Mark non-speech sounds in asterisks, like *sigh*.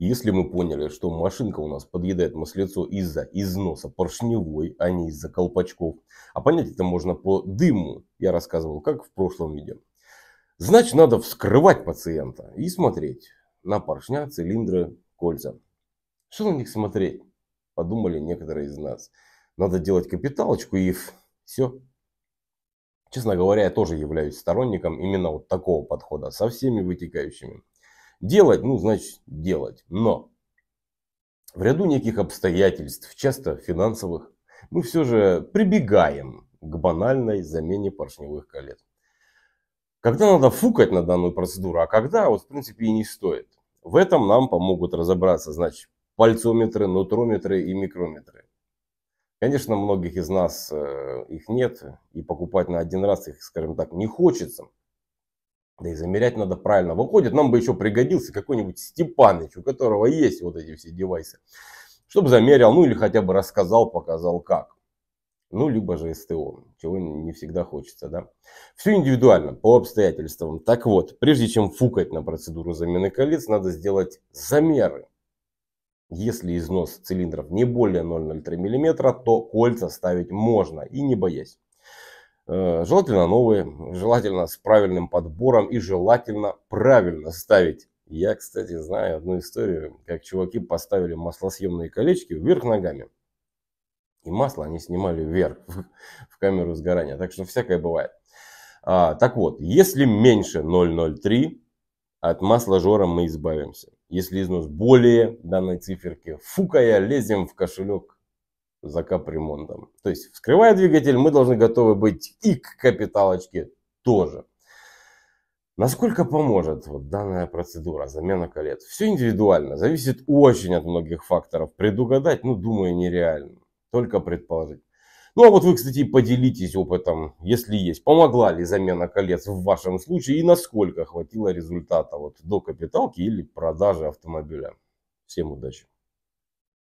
Если мы поняли, что машинка у нас подъедает маслецо из-за износа поршневой, а не из-за колпачков, а понять это можно по дыму, я рассказывал, как в прошлом видео, значит надо вскрывать пациента и смотреть на поршня, цилиндры, кольца. Что на них смотреть, подумали некоторые из нас. Надо делать капиталочку и все. Честно говоря, я тоже являюсь сторонником именно вот такого подхода со всеми вытекающими Делать, ну, значит, делать. Но в ряду неких обстоятельств, часто финансовых, мы все же прибегаем к банальной замене поршневых колец. Когда надо фукать на данную процедуру, а когда, вот в принципе, и не стоит. В этом нам помогут разобраться, значит, пальцометры, нутрометры и микрометры. Конечно, многих из нас э, их нет, и покупать на один раз их, скажем так, не хочется – да и замерять надо правильно. Выходит, нам бы еще пригодился какой-нибудь Степаныч, у которого есть вот эти все девайсы. Чтобы замерял, ну или хотя бы рассказал, показал как. Ну, либо же СТО, чего не всегда хочется, да. Все индивидуально, по обстоятельствам. Так вот, прежде чем фукать на процедуру замены колец, надо сделать замеры. Если износ цилиндров не более 0,03 мм, то кольца ставить можно и не боясь. Э, желательно новые, желательно с правильным подбором и желательно правильно ставить. Я, кстати, знаю одну историю, как чуваки поставили маслосъемные колечки вверх ногами. И масло они снимали вверх *laughs* в камеру сгорания. Так что всякое бывает. А, так вот, если меньше 0,03, от масложора мы избавимся. Если износ более данной циферки, фукая лезем в кошелек за капремонтом. То есть, вскрывая двигатель, мы должны готовы быть и к капиталочке тоже. Насколько поможет вот данная процедура, замена колец? Все индивидуально, зависит очень от многих факторов. Предугадать, ну, думаю, нереально. Только предположить. Ну, а вот вы, кстати, поделитесь опытом, если есть. Помогла ли замена колец в вашем случае и насколько хватило результата вот до капиталки или продажи автомобиля? Всем удачи!